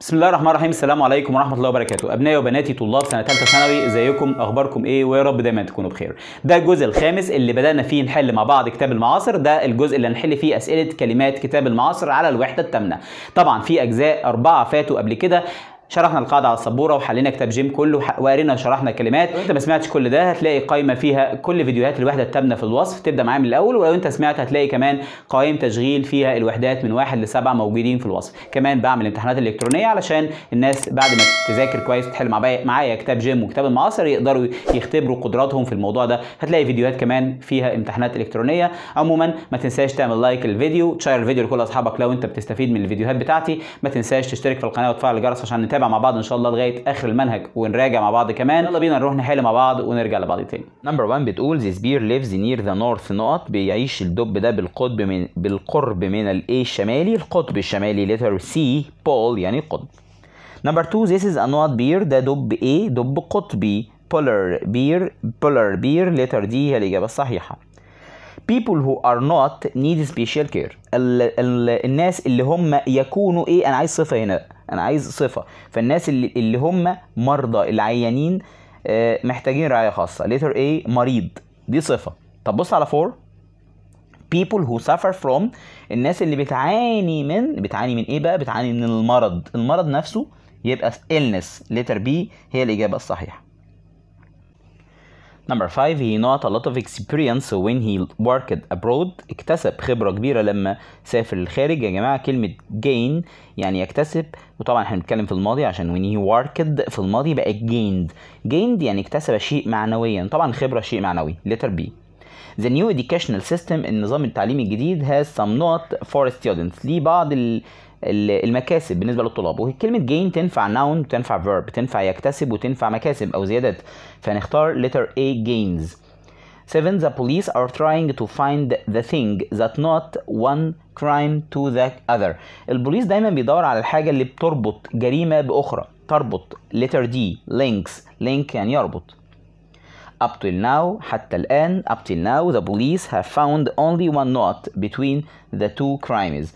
بسم الله الرحمن الرحيم السلام عليكم ورحمه الله وبركاته ابنائي وبناتي طلاب سنه ثالثه ثانوي ازيكم اخباركم ايه ويا رب دايما تكونوا بخير ده الجزء الخامس اللي بدانا فيه نحل مع بعض كتاب المعاصر ده الجزء اللي هنحل فيه اسئله كلمات كتاب المعاصر على الوحده الثامنه طبعا في اجزاء اربعه فاتوا قبل كده شرحنا القاعده على السبوره وحلينا كتاب جيم كله وقرينا شرحنا كلمات لو انت ما سمعتش كل ده هتلاقي قائمه فيها كل فيديوهات الوحده التامنه في الوصف تبدا معايا من الاول ولو انت سمعت هتلاقي كمان قوائم تشغيل فيها الوحدات من واحد لسبعه موجودين في الوصف كمان بعمل امتحانات الكترونيه علشان الناس بعد ما تذاكر كويس وتحل معايا كتاب جيم وكتاب المعاصر يقدروا يختبروا قدراتهم في الموضوع ده هتلاقي فيديوهات كمان فيها امتحانات الكترونيه عموما ما تنساش تعمل لايك للفيديو تشير الفيديو لكل اصحابك لو انت بتستفيد من الفيديوهات بتاعتي ما تنساش تشترك في القناه وتفعل الجرس عشان نتابع نتابع مع بعض ان شاء الله لغايه اخر المنهج ونراجع مع بعض كمان يلا بينا نروح نحل مع بعض ونرجع لبعض تاني نمبر 1 بتقول this بير lives near the north نقط بيعيش الدب ده بالقطب من بالقرب من الاي الشمالي القطب الشمالي letter C pole يعني القطب نمبر 2 this is a not بير ده دب اي دب قطبي polar بير polar بير letter D هي الاجابه الصحيحه people who are not need special care ال ال الناس اللي هم يكونوا ايه انا عايز صفه هنا انا عايز صفه فالناس اللي, اللي هم مرضى العيانين آه، محتاجين رعايه خاصه ليتر اي مريض دي صفه طب بص على 4 people who suffer from الناس اللي بتعاني من بتعاني من ايه بقى بتعاني من المرض المرض نفسه يبقى illness letter B هي الاجابه الصحيحه Number 5 he not a lot of experience when he worked abroad اكتسب خبرة كبيرة لما سافر للخارج يا جماعة كلمة gain يعني يكتسب وطبعا احنا بنتكلم في الماضي عشان when he worked في الماضي بقت gained gained يعني اكتسب شيء معنويا طبعا خبرة شيء معنوي letter B The new educational system النظام التعليمي الجديد has some not for students ليه بعض ال المكاسب بالنسبه للطلاب وكلمه جين تنفع noun وتنفع verb تنفع يكتسب وتنفع مكاسب او زيادات فنختار letter A gains 7 the police are trying to find the thing that not one crime to the other البوليس دايما بيدور على الحاجه اللي بتربط جريمه باخرى تربط letter D links link يعني يربط up till now حتى الآن up till now the police have found only one knot between the two crimes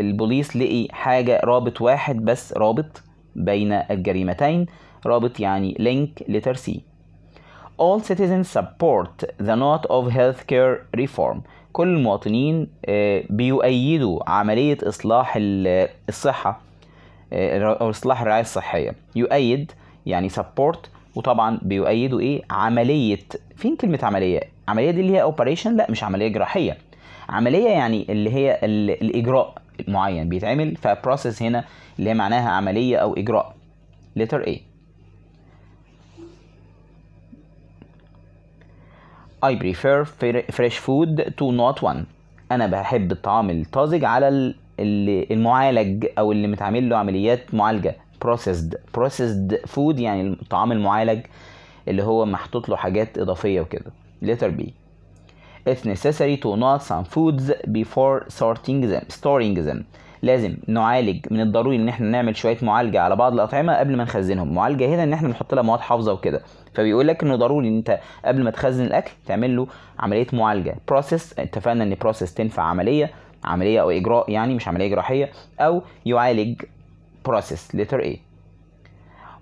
البوليس لقي حاجة رابط واحد بس رابط بين الجريمتين رابط يعني لينك لترسي All citizens support the not of healthcare reform كل المواطنين آه، بيؤيدوا عملية إصلاح الصحة آه، أو إصلاح الرعاية الصحية يؤيد يعني support وطبعا بيؤيدوا إيه عملية فين كلمة عملية؟ عملية دي اللي هي operation لا مش عملية جراحية عملية يعني اللي هي الإجراء معين بيتعمل فبروسيس هنا اللي هي معناها عملية أو إجراء letter A I prefer fresh food to not one أنا بحب الطعام الطازج على المعالج أو اللي متعمل له عمليات معالجة processed processed food يعني الطعام المعالج اللي هو محطوط له حاجات إضافية وكده letter B if necessary to not some foods before sorting them storing them لازم نعالج من الضروري ان احنا نعمل شويه معالجه على بعض الاطعمه قبل ما نخزنهم معالجه هنا ان احنا نحط لها مواد حافظه وكده فبيقول لك انه ضروري ان انت قبل ما تخزن الاكل تعمل له عمليه معالجه بروسيس اتفقنا ان بروسيس تنفع عمليه عمليه او اجراء يعني مش عمليه جراحيه او يعالج بروسيس لتر ايه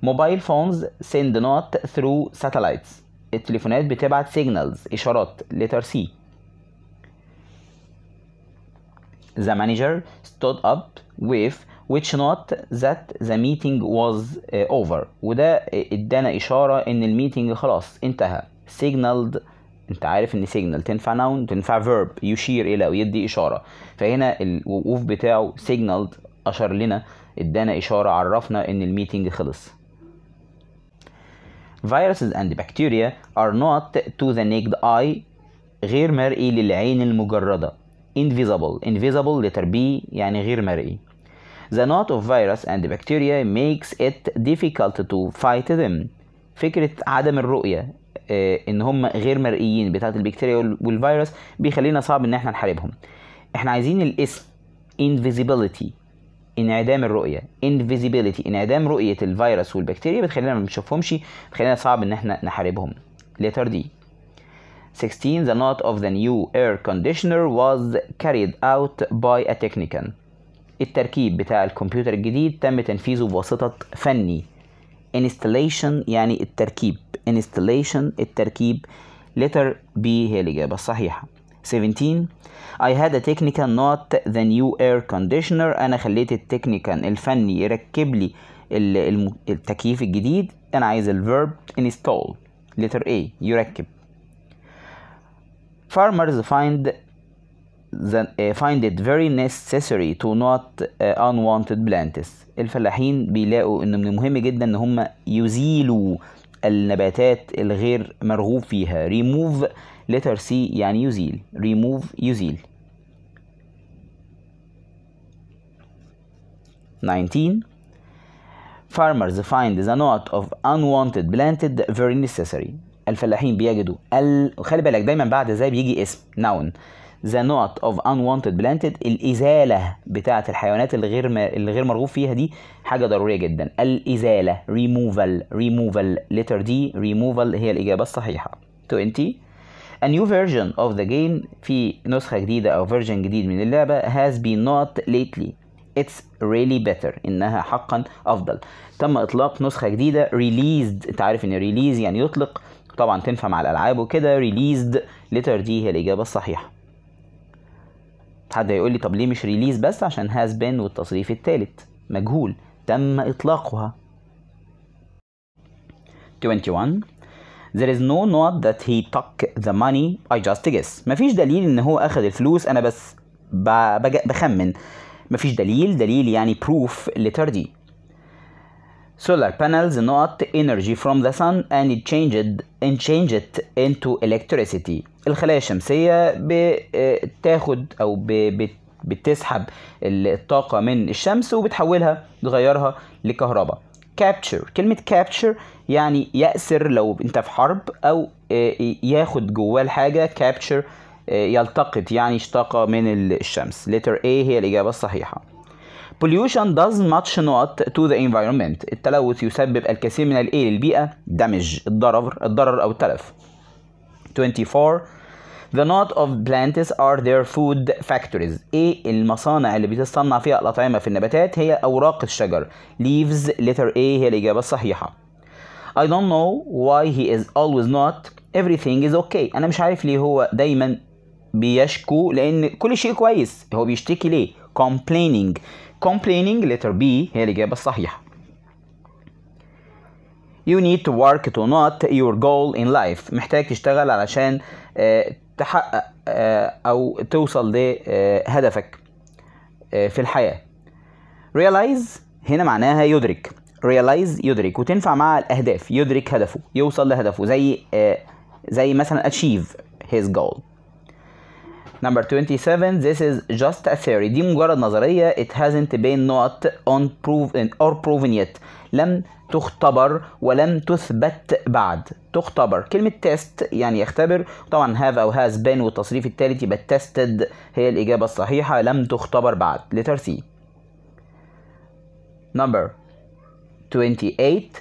موبايل فونز سند نوت ثرو ساتلايتس التليفونات بتبعت سيجنالز إشارات letter C The manager stood up with which not that the meeting was uh, over وده ادانا إشارة إن الميتنج خلاص انتهى signaled انت عارف ان سيجنال تنفع noun تنفع verb يشير الى ويدي اشاره فهنا الوقوف بتاعه signaled اشار لنا ادانا اشاره عرفنا ان الميتنج خلص viruses and bacteria are not to the naked eye غير مرئي للعين المجردة invisible invisible letter B يعني غير مرئي The knot of virus and bacteria makes it difficult to fight them فكرة عدم الرؤية ان هم غير مرئيين بتاعت البكتيريا والفيروس بيخلينا صعب ان احنا نحاربهم احنا عايزين الاسم invisibility انعدام الرؤيه invisibility انعدام رؤيه الفيروس والبكتيريا بتخلينا ما بنشوفهمش بتخلينا صعب ان احنا نحاربهم letter D 16 the knot of the new air conditioner was carried out by a technician التركيب بتاع الكمبيوتر الجديد تم تنفيذه بواسطة فني installation يعني التركيب installation التركيب letter B هي الإجابة الصحيحة 17 I had a technical not the new air conditioner أنا خليت التكنيكال الفني يركب لي التكييف الجديد أنا عايز الفيرب install letter A يركب farmers find the, uh, find it very necessary to not uh, unwanted plants الفلاحين بيلاقوا ان من المهم جدا ان هم يزيلوا النباتات الغير مرغوب فيها remove letter C يعني يزيل remove يزيل 19 farmers find the knot of unwanted planted very necessary الفلاحين بيجدوا ال... خلي بالك دايما بعد ذا بيجي اسم noun the knot of unwanted planted الإزالة بتاعة الحيوانات الغير م... الغير مرغوب فيها دي حاجة ضرورية جدا الإزالة removal removal letter D removal هي الإجابة الصحيحة 20 A new version of the game في نسخة جديدة أو version جديد من اللعبة has been not lately It's really better إنها حقا أفضل تم إطلاق نسخة جديدة released أنت عارف إن release يعني يطلق طبعا تنفع مع الألعاب وكده released letter دي هي الإجابة الصحيحة حد هيقول لي طب ليه مش ريليز بس عشان has been والتصريف الثالث مجهول تم إطلاقها 21 There is no not that he took the money I just guess مفيش دليل ان هو اخذ الفلوس انا بس بخمن مفيش دليل دليل يعني proof لتردي solar panels not energy from the sun and it changed and changed it into electricity الخلايا الشمسية بتاخد أو بتسحب الطاقة من الشمس وبتحولها تغيرها لكهرباء كابتشر كلمة كابتشر يعني يأسر لو أنت في حرب أو آه، ياخد جواه الحاجة كابتشر آه، يلتقط يعني اشتاق من الشمس letter A هي الإجابة الصحيحة pollution does much not to the environment التلوث يسبب الكثير من الإيه للبيئة damage الضرر الضرر أو التلف 24 The knot of plants are their food factories. ايه المصانع اللي بتصنع فيها الأطعمة في النباتات هي أوراق الشجر. Leaves letter A هي الإجابة الصحيحة. I don't know why he is always not everything is okay. أنا مش عارف ليه هو دايما بيشكو لأن كل شيء كويس. هو بيشتكي ليه؟ complaining. complaining letter B هي الإجابة الصحيحة. You need to work to not your goal in life. محتاج تشتغل علشان تحقق آه، او توصل لهدفك آه، آه، في الحياه realize هنا معناها يدرك realize يدرك وتنفع مع الاهداف يدرك هدفه يوصل لهدفه زي زي مثلا achieve his goal Number 27 this is just a theory دي مجرد نظرية it hasn't been not on proven or proven yet لم تختبر ولم تثبت بعد تختبر كلمة test يعني يختبر طبعا have أو has been والتصريف الثالث يبقى tested هي الإجابة الصحيحة لم تختبر بعد letter C number 28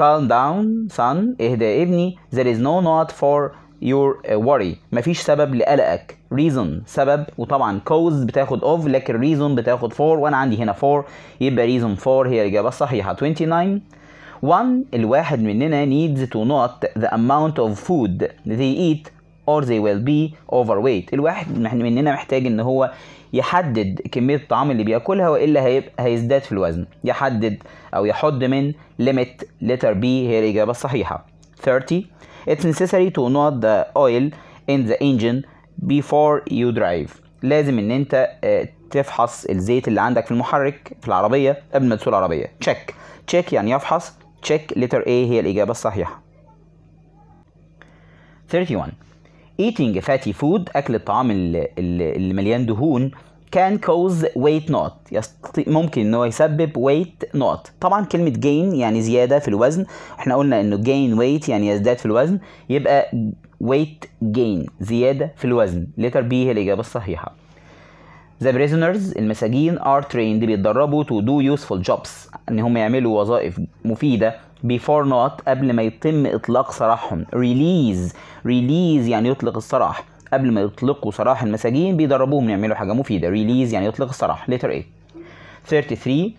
calm down son اهدى ابني there is no not for your uh, worry مفيش سبب لقلقك reason سبب وطبعا cause بتاخد of لكن reason بتاخد for وانا عندي هنا for يبقى reason for هي الاجابه الصحيحه 29 1 الواحد مننا needs to not the amount of food they eat or they will be overweight الواحد مننا محتاج ان هو يحدد كمية الطعام اللي بياكلها والا هيبقى هيزداد في الوزن يحدد او يحد من limit letter B هي الاجابة الصحيحة 30 It's necessary to not the oil in the engine before you drive لازم ان انت آه، تفحص الزيت اللي عندك في المحرك في العربية قبل ما تسوق العربية check check يعني يفحص check letter A هي الإجابة الصحيحة 31 eating fatty food أكل الطعام اللي مليان دهون can cause weight not ممكن ان هو يسبب weight not طبعا كلمه gain يعني زياده في الوزن احنا قلنا انه gain weight يعني يزداد في الوزن يبقى weight gain زياده في الوزن letter B هي الاجابه الصحيحه The prisoners المساجين are trained بيتدربوا to do useful jobs ان هم يعملوا وظائف مفيده before not قبل ما يتم اطلاق سراحهم release release يعني يطلق السراح قبل ما يطلقوا سراح المساجين بيدربوهم يعملوا حاجة مفيدة ريليز يعني يطلق السراح letter A 33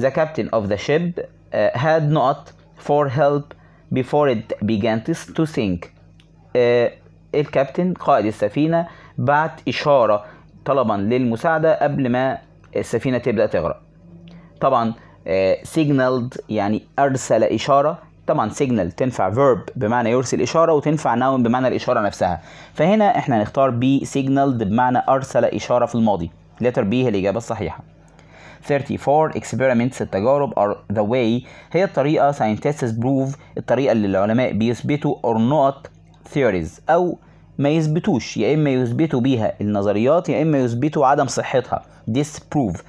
The captain of the ship uh, had not for help before it began to sink uh, الكابتن قائد السفينة بعت إشارة طلبا للمساعدة قبل ما السفينة تبدأ تغرق طبعا سيجنالد uh, يعني أرسل إشارة طبعا سيجنال تنفع فيرب بمعنى يرسل اشاره وتنفع ناون بمعنى الاشاره نفسها فهنا احنا هنختار بي سيجنال بمعنى ارسل اشاره في الماضي letter B هي الإجابة الصحيحة 34 experiments التجارب are the way هي الطريقة scientists prove الطريقة اللي العلماء بيثبتوا or not theories أو ما يثبتوش يا إما يثبتوا بيها النظريات يا إما يثبتوا عدم صحتها disprove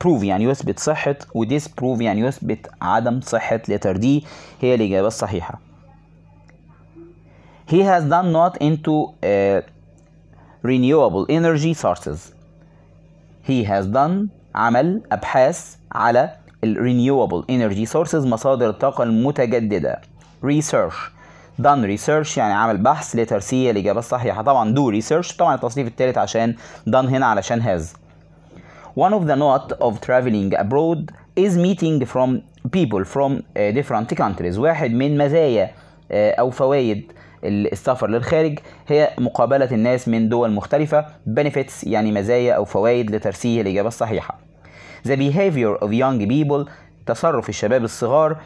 بروف يعني يثبت صحة وديسبروف يعني يثبت عدم صحة لتر دي هي الإجابة الصحيحة He has done not into uh, renewable energy sources He has done عمل أبحاث على ال renewable energy sources مصادر الطاقة المتجددة research done research يعني عمل بحث لتر سي هي الإجابة الصحيحة طبعا do research طبعا التصنيف الثالث عشان done هنا علشان has one of the not of traveling abroad is meeting from people from uh, different countries واحد من مزايا uh, أو فوائد السفر للخارج هي مقابلة الناس من دول مختلفة benefits يعني مزايا أو فوائد لترسيه الإجابة الصحيحة The behavior of young people تصرف الشباب الصغار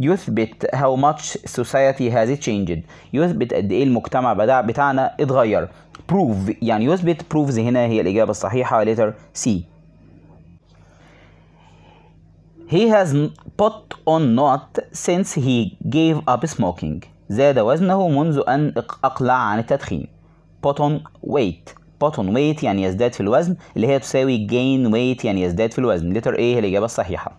يثبت how much society has changed يثبت قد ايه المجتمع بدع بتاعنا اتغير prove يعني يثبت proves هنا هي الإجابة الصحيحة letter C He has put on not since he gave up smoking. زاد وزنه منذ أن أقلع عن التدخين. Put on weight. Put on weight يعني يزداد في الوزن اللي هي تساوي gain weight يعني يزداد في الوزن. letter A هي الإجابة الصحيحة.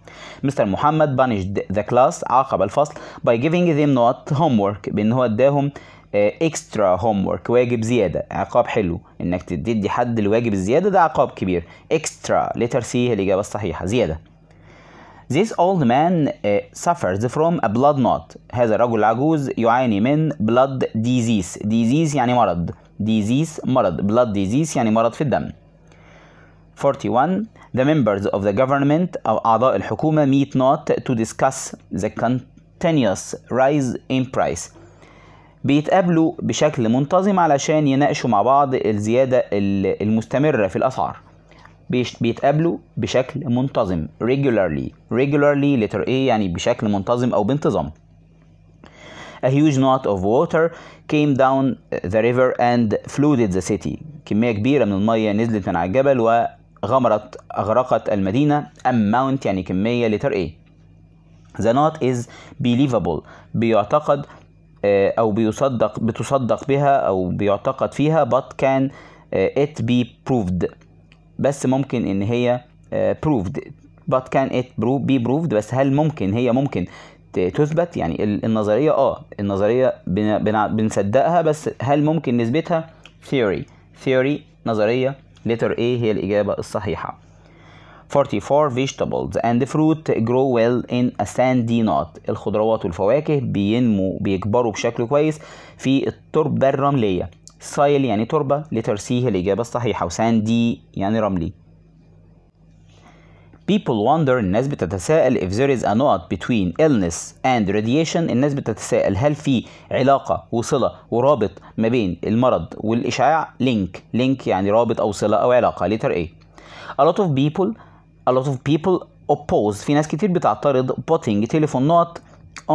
مستر محمد punished the class عاقب الفصل by giving them not homework بإن هو اداهم آه، extra homework واجب زياده عقاب حلو انك تدي حد الواجب الزياده ده عقاب كبير extra letter C هي الاجابه الصحيحه زياده This old man suffers from a blood knot هذا الرجل العجوز يعاني من blood disease disease يعني مرض disease مرض blood disease يعني مرض في الدم 41 The members of the government أو أعضاء الحكومة meet not to discuss the continuous rise in price بيتقابلوا بشكل منتظم علشان يناقشوا مع بعض الزيادة المستمرة في الأسعار بيتقابلوا بشكل منتظم regularly regularly letter A يعني بشكل منتظم أو بانتظام A huge knot of water came down the river and flooded the city كمية كبيرة من المية نزلت من على الجبل وغمرت أغرقت المدينة amount يعني كمية letter A The knot is believable بيعتقد آه، أو بيصدق بتصدق بها أو بيعتقد فيها but can آه، it be proved بس ممكن ان هي بروفد آه، but can it be proved بس هل ممكن هي ممكن تثبت يعني النظرية اه النظرية بنصدقها بس هل ممكن نثبتها theory theory نظرية letter A هي الإجابة الصحيحة 44 vegetables and fruit grow well in a sandy knot الخضروات والفواكه بينمو بيكبروا بشكل كويس في التربة الرملية سايل يعني تربة لتر سي هي الإجابة الصحيحة وساندي دي يعني رملي People wonder الناس بتتساءل if there is a knot between illness and radiation الناس بتتساءل هل في علاقة وصلة ورابط ما بين المرض والإشعاع link link يعني رابط أو صلة أو علاقة letter A a lot of people a lot of people oppose في ناس كتير بتعترض putting telephone not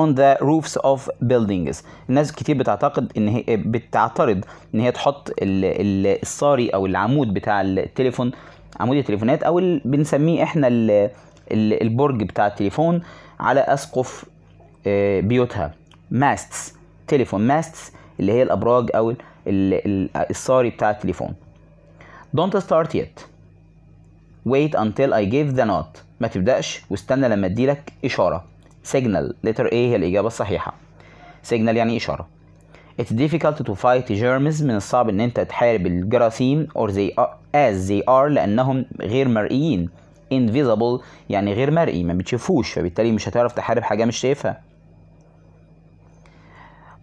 on the roofs of buildings الناس كتير بتعتقد ان هي بتعترض ان هي تحط الصاري او العمود بتاع التليفون عمود التليفونات او بنسميه احنا البرج بتاع التليفون على اسقف آه، بيوتها ماستس تليفون ماستس اللي هي الابراج او الصاري بتاع التليفون don't start yet wait until I give the nod ما تبدأش واستنى لما اديلك اشاره signal letter A هي الإجابة الصحيحة signal يعني إشارة It's difficult to fight germs من الصعب إن أنت تحارب الجراثيم or they are as they are لأنهم غير مرئيين invisible يعني غير مرئي ما بتشوفوش فبالتالي مش هتعرف تحارب حاجة مش شايفها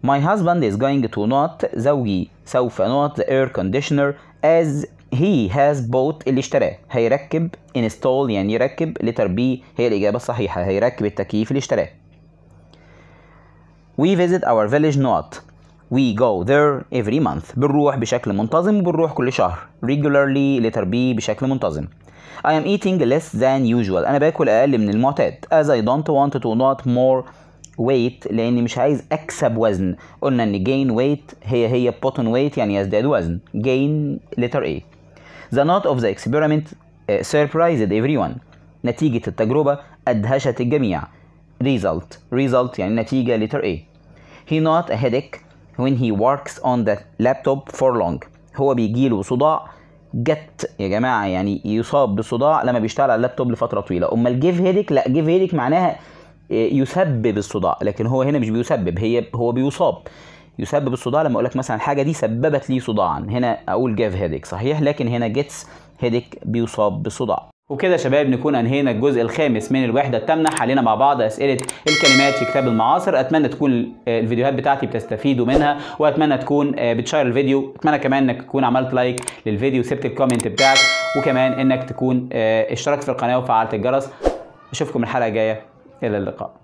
My husband is going to not زوجي سوف not the air conditioner as هي هاز بوت اللي اشتراه هيركب انستول يعني يركب لتر بي هي الإجابة الصحيحة هيركب التكييف اللي اشتراه We visit our village not We go there every month بنروح بشكل منتظم وبنروح كل شهر regularly letter B بشكل منتظم I am eating less than usual أنا باكل أقل من المعتاد as I don't want to not more weight لأني مش عايز أكسب وزن قلنا إن gain weight هي هي on weight يعني يزداد وزن gain letter A The note of the experiment uh, surprised everyone نتيجة التجربة أدهشت الجميع result result يعني نتيجة letter A he not a headache when he works on the laptop for long هو بيجيله صداع جت يا جماعة يعني يصاب بصداع لما بيشتغل على اللابتوب لفترة طويلة أمال give headache؟ لا give headache معناها آه، يسبب الصداع لكن هو هنا مش بيسبب هي هو بيصاب يسبب الصداع لما اقول لك مثلا الحاجه دي سببت لي صداعا هنا اقول جاف هيديك صحيح لكن هنا جيتس هيديك بيصاب بصداع وكده يا شباب نكون انهينا الجزء الخامس من الوحده الثامنه حلينا مع بعض اسئله الكلمات في كتاب المعاصر اتمنى تكون الفيديوهات بتاعتي بتستفيدوا منها واتمنى تكون بتشير الفيديو اتمنى كمان انك تكون عملت لايك للفيديو وسبت الكومنت بتاعك وكمان انك تكون اشتركت في القناه وفعلت الجرس اشوفكم الحلقه الجايه الى اللقاء